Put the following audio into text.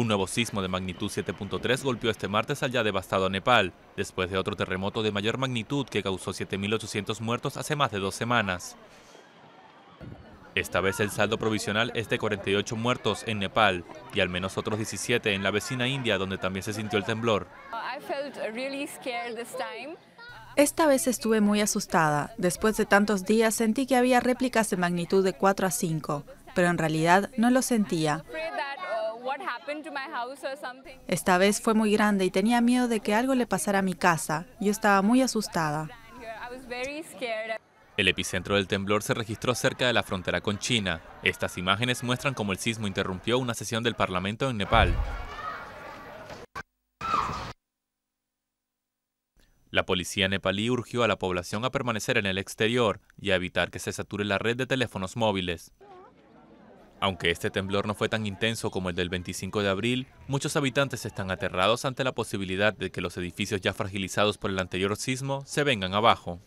Un nuevo sismo de magnitud 7.3 golpeó este martes al ya devastado Nepal, después de otro terremoto de mayor magnitud que causó 7.800 muertos hace más de dos semanas. Esta vez el saldo provisional es de 48 muertos en Nepal y al menos otros 17 en la vecina India donde también se sintió el temblor. Esta vez estuve muy asustada. Después de tantos días sentí que había réplicas de magnitud de 4 a 5, pero en realidad no lo sentía. Esta vez fue muy grande y tenía miedo de que algo le pasara a mi casa. Yo estaba muy asustada. El epicentro del temblor se registró cerca de la frontera con China. Estas imágenes muestran cómo el sismo interrumpió una sesión del Parlamento en Nepal. La policía nepalí urgió a la población a permanecer en el exterior y a evitar que se sature la red de teléfonos móviles. Aunque este temblor no fue tan intenso como el del 25 de abril, muchos habitantes están aterrados ante la posibilidad de que los edificios ya fragilizados por el anterior sismo se vengan abajo.